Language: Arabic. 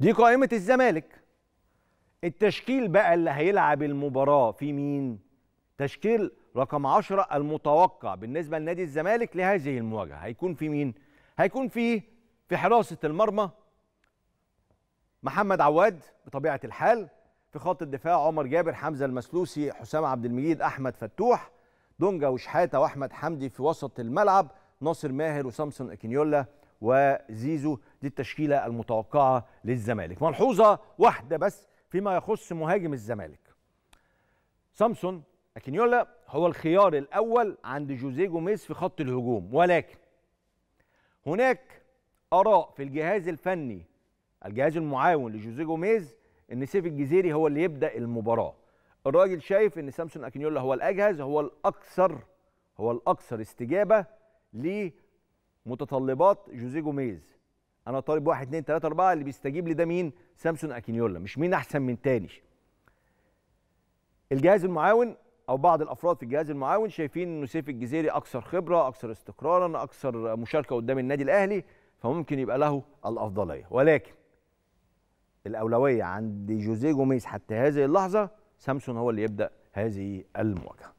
دي قائمة الزمالك التشكيل بقى اللي هيلعب المباراة في مين؟ تشكيل رقم 10 المتوقع بالنسبة لنادي الزمالك لهذه المواجهة هيكون في مين؟ هيكون في في حراسة المرمى محمد عواد بطبيعة الحال في خط الدفاع عمر جابر حمزة المسلوسي حسام عبد المجيد أحمد فتوح دونجا وشحاتة وأحمد حمدي في وسط الملعب ناصر ماهر وسامسون اكينيولا وزيزو دي التشكيله المتوقعه للزمالك ملحوظه واحده بس فيما يخص مهاجم الزمالك سامسون اكينيولا هو الخيار الاول عند جوزيه جوميز في خط الهجوم ولكن هناك اراء في الجهاز الفني الجهاز المعاون لجوزيه جوميز ان سيف الجزيري هو اللي يبدا المباراه الراجل شايف ان سامسون اكينيولا هو الاجهز هو الاكثر هو الاكثر استجابه ل متطلبات جوزيه جوميز انا طالب 1 2 3 4 اللي بيستجيب لده مين سامسون اكينيولا مش مين احسن من تاني الجهاز المعاون او بعض الافراد في الجهاز المعاون شايفين انه سيف الجزيري اكثر خبره اكثر استقرارا اكثر مشاركه قدام النادي الاهلي فممكن يبقى له الافضليه ولكن الاولويه عند جوزيه جوميز حتى هذه اللحظه سامسون هو اللي يبدا هذه المواجهه